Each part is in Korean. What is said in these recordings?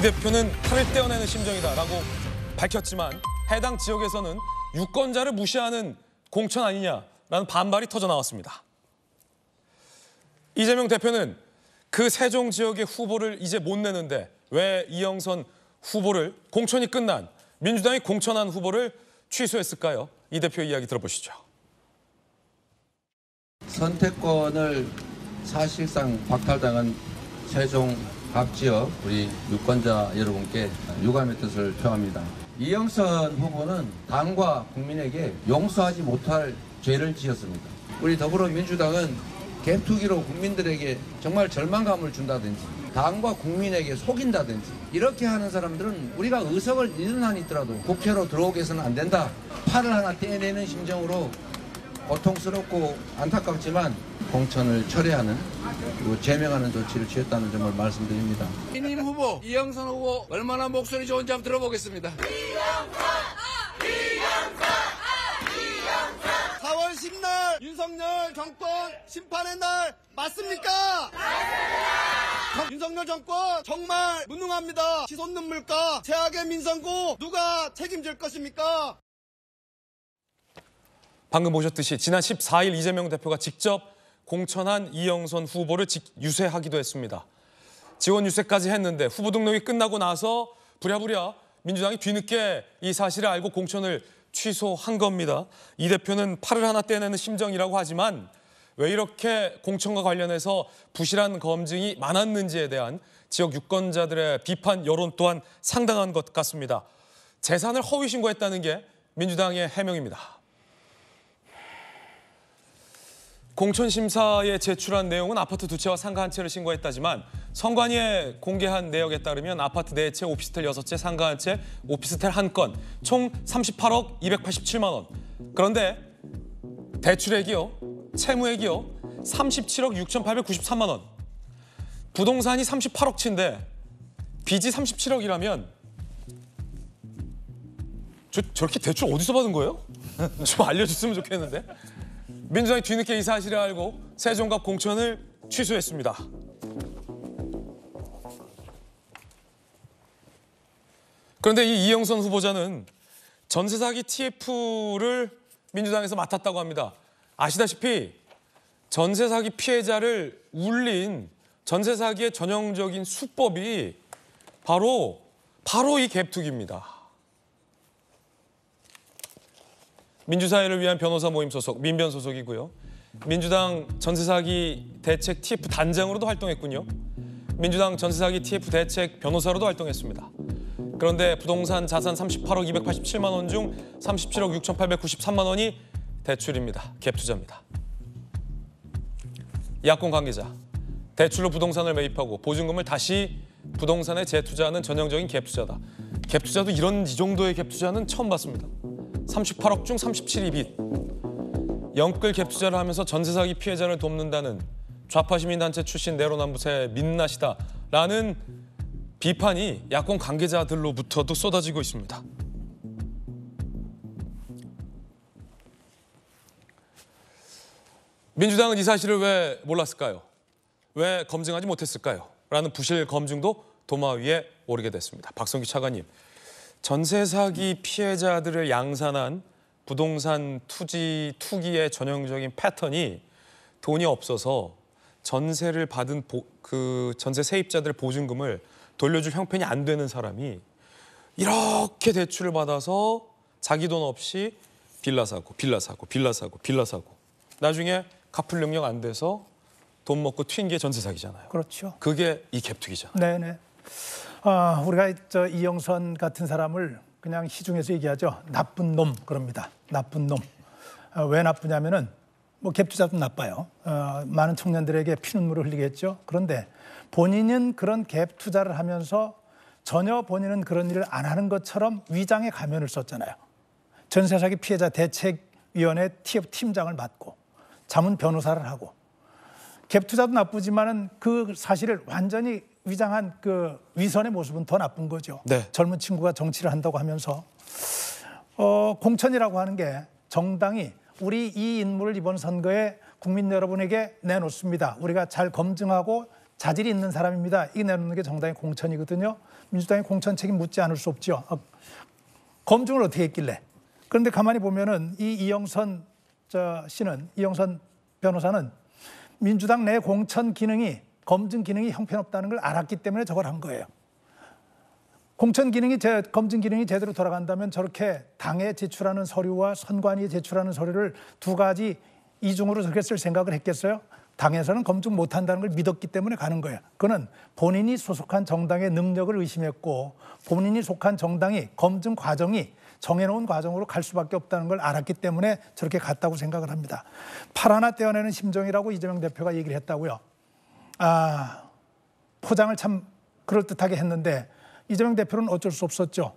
이 대표는 탈을 떼어내는 심정이다라고 밝혔지만 해당 지역에서는 유권자를 무시하는 공천 아니냐라는 반발이 터져 나왔습니다. 이재명 대표는 그 세종 지역의 후보를 이제 못 내는데 왜 이영선 후보를 공천이 끝난 민주당이 공천한 후보를 취소했을까요? 이 대표 이야기 들어보시죠. 선택권을 사실상 박탈당한 세종 각 지역 우리 유권자 여러분께 유감의 뜻을 표합니다. 이영선 후보는 당과 국민에게 용서하지 못할 죄를 지었습니다. 우리 더불어민주당은 개투기로 국민들에게 정말 절망감을 준다든지 당과 국민에게 속인다든지 이렇게 하는 사람들은 우리가 의석을 잃은 한 있더라도 국회로 들어오게 해서는 안 된다. 팔을 하나 떼내는 심정으로 고통스럽고 안타깝지만 공천을 철회하는 그리고 제명하는 조치를 취했다는 점을 말씀드립니다. 이님 후보, 이영선 후보 얼마나 목소리 좋은지 한번 들어보겠습니다. 이영선! 이영선! 4월 10날 윤석열 정권 심판의 날 맞습니까? 맞습니다! 윤석열 정권 정말 무능합니다. 시손 눈물과 최악의 민선고 누가 책임질 것입니까? 방금 보셨듯이 지난 14일 이재명 대표가 직접 공천한 이영선 후보를 유세하기도 했습니다. 지원 유세까지 했는데 후보 등록이 끝나고 나서 부랴부랴 민주당이 뒤늦게 이 사실을 알고 공천을 취소한 겁니다. 이 대표는 팔을 하나 떼내는 심정이라고 하지만 왜 이렇게 공천과 관련해서 부실한 검증이 많았는지에 대한 지역 유권자들의 비판 여론 또한 상당한 것 같습니다. 재산을 허위 신고했다는 게 민주당의 해명입니다. 공천심사에 제출한 내용은 아파트 두 채와 상가 한 채를 신고했다지만 선관위에 공개한 내역에 따르면 아파트 네 채, 오피스텔 여섯 채, 상가 한 채, 오피스텔 한 건총 38억 287만 원. 그런데 대출액이요, 채무액이요, 37억 6,893만 원. 부동산이 38억 치인데 빚이 37억이라면 저, 저렇게 대출 어디서 받은 거예요? 좀 알려줬으면 좋겠는데. 민주당이 뒤늦게 이 사실을 알고 세종갑 공천을 취소했습니다. 그런데 이 이영선 후보자는 전세 사기 TF를 민주당에서 맡았다고 합니다. 아시다시피 전세 사기 피해자를 울린 전세 사기의 전형적인 수법이 바로 바로 이 갭투기입니다. 민주사회를 위한 변호사 모임 소속, 민변 소속이고요. 민주당 전세사기 대책 TF 단장으로도 활동했군요. 민주당 전세사기 TF 대책 변호사로도 활동했습니다. 그런데 부동산 자산 38억 287만 원 중 37억 6,893만 원이 대출입니다. 갭 투자입니다. 야권 관계자, 대출로 부동산을 매입하고 보증금을 다시 부동산에 재투자하는 전형적인 갭 투자다. 갭 투자도 이런 이 정도의 갭 투자는 처음 봤습니다. 38억 중 37이 빚. 영끌 갭투자를 하면서 전세 사기 피해자를 돕는다는 좌파 시민단체 출신 내로남부세 민낯이다라는 비판이 야권 관계자들로부터도 쏟아지고 있습니다. 민주당은 이 사실을 왜 몰랐을까요? 왜 검증하지 못했을까요? 라는 부실 검증도 도마 위에 오르게 됐습니다. 박성기 차관님, 전세 사기 피해자들을 양산한 부동산 투지 투기의 전형적인 패턴이 돈이 없어서 전세를 받은 보, 그 전세 세입자들 보증금을 돌려줄 형편이 안 되는 사람이 이렇게 대출을 받아서 자기 돈 없이 빌라 사고 빌라 사고 빌라 사고 빌라 사고 나중에 갚을 능력 안 돼서 돈 먹고 튄 게 전세 사기잖아요. 그렇죠. 그게 이 갭투기잖아요. 네네. 아, 우리가 저 이영선 같은 사람을 그냥 시중에서 얘기하죠. 나쁜 놈 그럽니다. 나쁜 놈. 아, 왜 나쁘냐면은 뭐 갭투자도 나빠요. 어, 많은 청년들에게 피눈물을 흘리겠죠 그런데 본인은 그런 갭 투자를 하면서 전혀 본인은 그런 일을 안 하는 것처럼 위장의 가면을 썼잖아요. 전세 사기 피해자 대책위원회 팀장을 맡고 자문 변호사를 하고 갭 투자도 나쁘지만은 그 사실을 완전히 위장한 그 위선의 모습은 더 나쁜 거죠. 네. 젊은 친구가 정치를 한다고 하면서 어, 공천이라고 하는 게 정당이 우리 이 인물을 이번 선거에 국민 여러분에게 내놓습니다. 우리가 잘 검증하고 자질이 있는 사람입니다. 이 내놓는 게 정당의 공천이거든요. 민주당의 공천 책임 묻지 않을 수 없죠. 아, 검증을 어떻게 했길래? 그런데 가만히 보면은 이 이영선 씨는 이영선 변호사는 민주당 내 공천 기능이 검증 기능이 형편없다는 걸 알았기 때문에 저걸 한 거예요. 공천 기능이 제, 검증 기능이 제대로 돌아간다면 저렇게 당에 제출하는 서류와 선관위에 제출하는 서류를 두 가지 이중으로 저렇게 쓸 생각을 했겠어요? 당에서는 검증 못한다는 걸 믿었기 때문에 가는 거예요. 그는 본인이 소속한 정당의 능력을 의심했고 본인이 속한 정당이 검증 과정이 정해놓은 과정으로 갈 수밖에 없다는 걸 알았기 때문에 저렇게 갔다고 생각을 합니다. 팔 하나 떼어내는 심정이라고 이재명 대표가 얘기를 했다고요. 아, 포장을 참 그럴듯하게 했는데 이재명 대표는 어쩔 수 없었죠.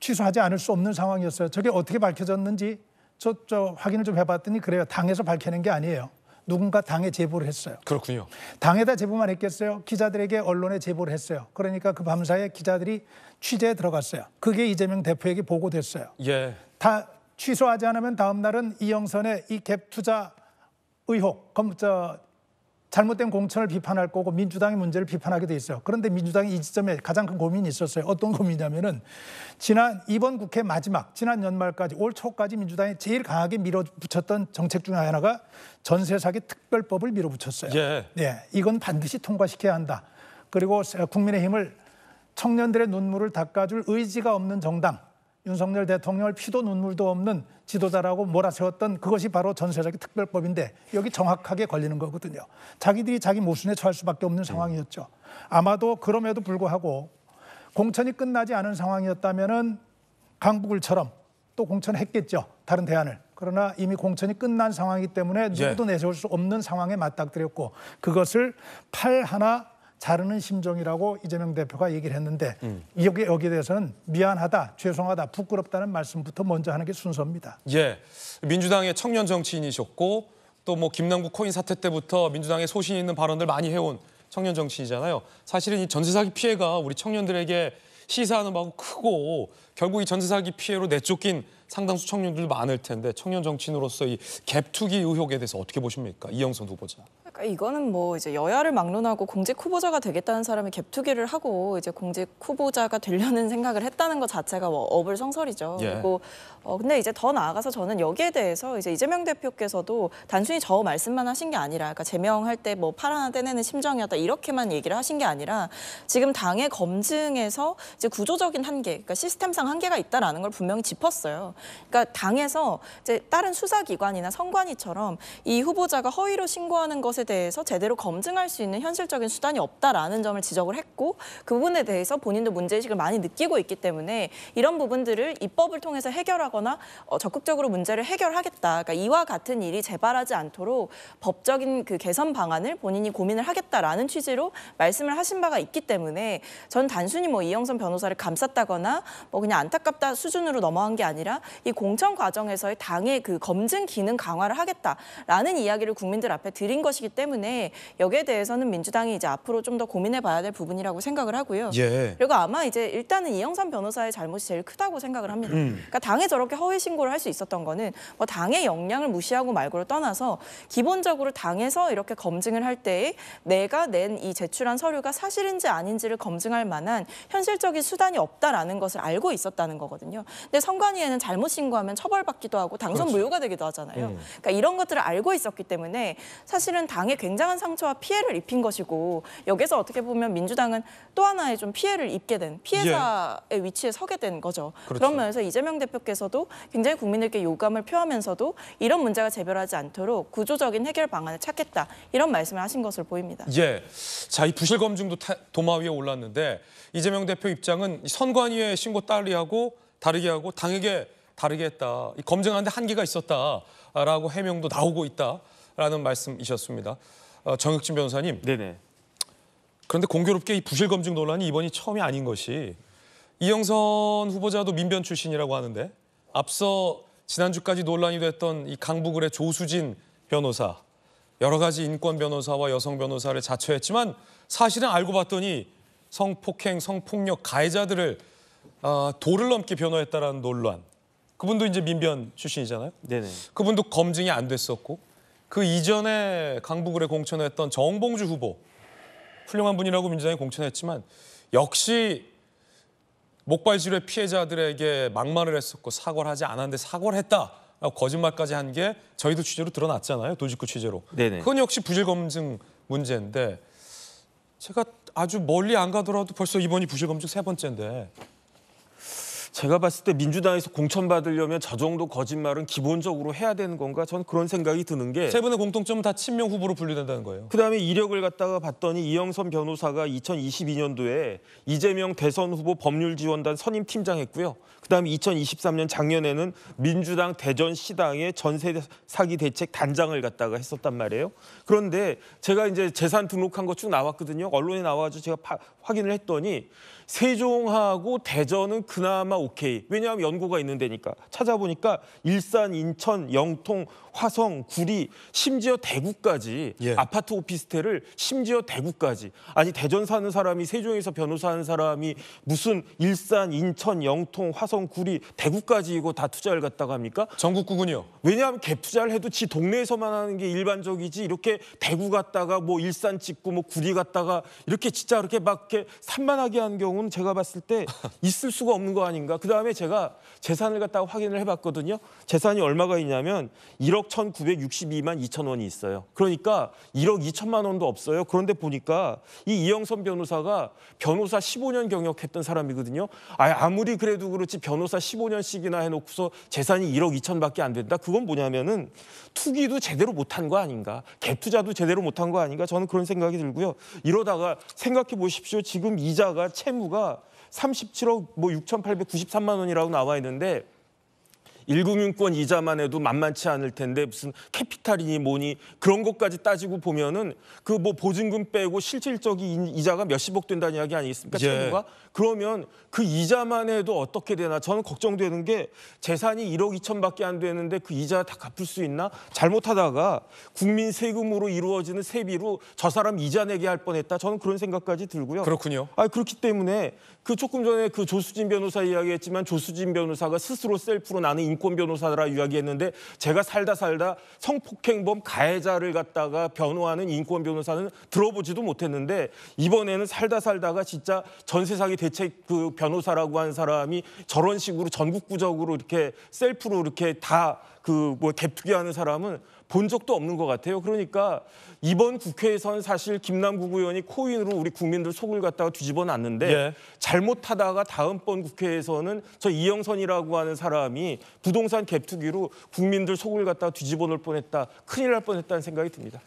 취소하지 않을 수 없는 상황이었어요. 저게 어떻게 밝혀졌는지 저, 저 확인을 좀 해봤더니 그래요. 당에서 밝혀낸 게 아니에요. 누군가 당에 제보를 했어요. 그렇군요. 당에다 제보만 했겠어요? 기자들에게 언론에 제보를 했어요. 그러니까 그 밤사이에 기자들이 취재에 들어갔어요. 그게 이재명 대표에게 보고됐어요. 예. 다 취소하지 않으면 다음 날은 이영선의 이갭 투자 의혹, 검, 저, 잘못된 공천을 비판할 거고 민주당의 문제를 비판하게 돼 있어요. 그런데 민주당이 이 지점에 가장 큰 고민이 있었어요. 어떤 고민이냐면은 지난 이번 국회 마지막 지난 연말까지 올 초까지 민주당이 제일 강하게 밀어붙였던 정책 중 하나가 전세 사기 특별법을 밀어붙였어요. 예. 예. 이건 반드시 통과시켜야 한다. 그리고 국민의힘을 청년들의 눈물을 닦아줄 의지가 없는 정당 윤석열 대통령을 피도 눈물도 없는 지도자라고 몰아세웠던 그것이 바로 전세자기 특별법인데 여기 정확하게 걸리는 거거든요. 자기들이 자기 모순에 처할 수밖에 없는 네. 상황이었죠. 아마도 그럼에도 불구하고 공천이 끝나지 않은 상황이었다면은 강북을처럼 또 공천했겠죠. 다른 대안을. 그러나 이미 공천이 끝난 상황이기 때문에 네. 누구도 내세울 수 없는 상황에 맞닥뜨렸고 그것을 팔 하나 자르는 심정이라고 이재명 대표가 얘기를 했는데 음. 여기 여기에 대해서는 미안하다, 죄송하다, 부끄럽다는 말씀부터 먼저 하는 게 순서입니다. 예, 민주당의 청년 정치인이셨고 또 뭐 김남국 코인 사태 때부터 민주당의 소신 있는 발언들 많이 해온 청년 정치인이잖아요. 사실은 이 전세 사기 피해가 우리 청년들에게 시사하는 바고 크고 결국 이 전세 사기 피해로 내쫓긴 상당수 청년들도 많을 텐데 청년 정치인으로서 이 갭투기 의혹에 대해서 어떻게 보십니까? 이영선 후보자. 이거는 뭐 이제 여야를 막론하고 공직 후보자가 되겠다는 사람이 갭투기를 하고 이제 공직 후보자가 되려는 생각을 했다는 것 자체가 뭐 어불성설이죠. 예. 그리고 어 근데 이제 더 나아가서 저는 여기에 대해서 이제 이재명 대표께서도 단순히 저 말씀만 하신 게 아니라 그러니까 제명할 때 뭐 팔 하나 떼내는 심정이었다 이렇게만 얘기를 하신 게 아니라 지금 당의 검증에서 이제 구조적인 한계, 그러니까 시스템상 한계가 있다라는 걸 분명히 짚었어요. 그러니까 당에서 이제 다른 수사기관이나 선관위처럼 이 후보자가 허위로 신고하는 것에 대해서 제대로 검증할 수 있는 현실적인 수단이 없다라는 점을 지적을 했고 그 부분에 대해서 본인도 문제의식을 많이 느끼고 있기 때문에 이런 부분들을 입법을 통해서 해결하거나 어, 적극적으로 문제를 해결하겠다. 그러니까 이와 같은 일이 재발하지 않도록 법적인 그 개선 방안을 본인이 고민을 하겠다라는 취지로 말씀을 하신 바가 있기 때문에 전 단순히 뭐 이영선 변호사를 감쌌다거나 뭐 그냥 안타깝다 수준으로 넘어간 게 아니라 이 공천 과정에서의 당의 그 검증 기능 강화를 하겠다라는 이야기를 국민들 앞에 드린 것이기 때문에 때문에 여기에 대해서는 민주당이 이제 앞으로 좀 더 고민해 봐야 될 부분이라고 생각을 하고요. 예. 그리고 아마 이제 일단은 이영삼 변호사의 잘못이 제일 크다고 생각을 합니다. 음. 그러니까 당에 저렇게 허위 신고를 할 수 있었던 거는 뭐 당의 역량을 무시하고 말고를 떠나서 기본적으로 당에서 이렇게 검증을 할 때에 내가 낸 이 제출한 서류가 사실인지 아닌지를 검증할 만한 현실적인 수단이 없다라는 것을 알고 있었다는 거거든요. 근데 선관위에는 잘못 신고하면 처벌받기도 하고 당선 그렇죠. 무효가 되기도 하잖아요. 음. 그러니까 이런 것들을 알고 있었기 때문에 사실은 당의 당에 굉장한 상처와 피해를 입힌 것이고 여기서 어떻게 보면 민주당은 또 하나의 좀 피해를 입게 된 피해자의 예. 위치에 서게 된 거죠. 그렇죠. 그런 면에서 이재명 대표께서도 굉장히 국민들께 요감을 표하면서도 이런 문제가 재발하지 않도록 구조적인 해결 방안을 찾겠다 이런 말씀을 하신 것으로 보입니다. 예, 자 이 부실 검증도 타, 도마 위에 올랐는데 이재명 대표 입장은 선관위에 신고 딸리하고 다르게 하고 당에게 다르게 했다. 검증하는데 한계가 있었다라고 해명도 나오고 있다. 라는 말씀이셨습니다. 어, 정혁진 변호사님. 네네. 그런데 공교롭게 이 부실 검증 논란이 이번이 처음이 아닌 것이 이영선 후보자도 민변 출신이라고 하는데 앞서 지난주까지 논란이 됐던 이 강북을의 조수진 변호사 여러 가지 인권 변호사와 여성 변호사를 자처했지만 사실은 알고 봤더니 성폭행, 성폭력 가해자들을 어, 도를 넘게 변호했다라는 논란. 그분도 이제 민변 출신이잖아요. 네네. 그분도 검증이 안 됐었고 그 이전에 강북을에 공천했던 정봉주 후보 훌륭한 분이라고 민주당이 공천했지만 역시 목발질의 피해자들에게 막말을 했었고 사과를 하지 않았는데 사과를 했다. 거짓말까지 한 게 저희도 취재로 드러났잖아요. 도지구 취재로. 네네. 그건 역시 부실 검증 문제인데 제가 아주 멀리 안 가더라도 벌써 이번이 부실 검증 세 번째인데 제가 봤을 때 민주당에서 공천받으려면 저 정도 거짓말은 기본적으로 해야 되는 건가? 저는 그런 생각이 드는 게세 분의 공통점은 다 친명 후보로 분류된다는 거예요. 그다음에 이력을 갖다가 봤더니 이영선 변호사가 2022년도에 이재명 대선 후보 법률 지원단 선임 팀장 했고요. 그다음에 2023년 작년에는 민주당 대전 시당의 전세 사기 대책 단장을 갖다가 했었단 말이에요. 그런데 제가 이제 재산 등록한 것 쭉 나왔거든요. 언론에 나와가지고 제가 파, 확인을 했더니 세종하고 대전은 그나마 오케이. 왜냐하면 연고가 있는 데니까. 찾아보니까 일산, 인천, 영통, 화성, 구리, 심지어 대구까지 예. 아파트 오피스텔을 심지어 대구까지 아니 대전 사는 사람이 세종에서 변호사 하는 사람이 무슨 일산, 인천, 영통, 화성, 구리, 대구까지 이거 다 투자를 갔다고 합니까? 전국구군요. 왜냐하면 갭 투자를 해도 지 동네에서만 하는 게 일반적이지 이렇게 대구 갔다가 뭐 일산 찍고 뭐 구리 갔다가 이렇게 진짜 이렇게 막 이렇게 산만하게 한 경우는 제가 봤을 때 있을 수가 없는 거 아닌가? 그다음에 제가 재산을 갖다가 확인을 해봤거든요. 재산이 얼마가 있냐면 1억 1억 1,962만 2천 원이 있어요. 그러니까 1억 2천만 원도 없어요. 그런데 보니까 이 이영선 변호사가 변호사 15년 경력했던 사람이거든요. 아, 아무리 그래도 그렇지 변호사 15년씩이나 해놓고서 재산이 1억 2천밖에 안 된다. 그건 뭐냐면은 투기도 제대로 못한 거 아닌가. 갭 투자도 제대로 못한 거 아닌가. 저는 그런 생각이 들고요. 이러다가 생각해 보십시오. 지금 이자가 채무가 37억 뭐 6,893만 원이라고 나와 있는데 일금융권 이자만 해도 만만치 않을 텐데 무슨 캐피탈이니 뭐니 그런 것까지 따지고 보면은 그 뭐 보증금 빼고 실질적인 이자가 몇십억 된다는 이야기 아니겠습니까? 예. 채무가 그러면 그 이자만 해도 어떻게 되나 저는 걱정되는 게 재산이 1억 2천밖에 안 되는데 그 이자 다 갚을 수 있나? 잘못하다가 국민 세금으로 이루어지는 세비로 저 사람 이자 내게 할 뻔했다. 저는 그런 생각까지 들고요. 그렇군요. 아 그렇기 때문에 그 조금 전에 그 조수진 변호사 이야기했지만 조수진 변호사가 스스로 셀프로 나는 인권 변호사라 이야기했는데 제가 살다 살다 성폭행범 가해자를 갖다가 변호하는 인권 변호사는 들어보지도 못했는데 이번에는 살다 살다가 진짜 전 세상의 대책 그 변호사라고 한 사람이 저런 식으로 전국구적으로 이렇게 셀프로 이렇게 다 그뭐 개투기 하는 사람은 본 적도 없는 것 같아요. 그러니까 이번 국회에선 사실 김남국 의원이 코인으로 우리 국민들 속을 갖다가 뒤집어 놨는데 예. 잘못하다가 다음번 국회에서는 저 이영선이라고 하는 사람이 부동산 갭투기로 국민들 속을 갖다가 뒤집어 놓을 뻔했다. 큰일 날 뻔했다는 생각이 듭니다.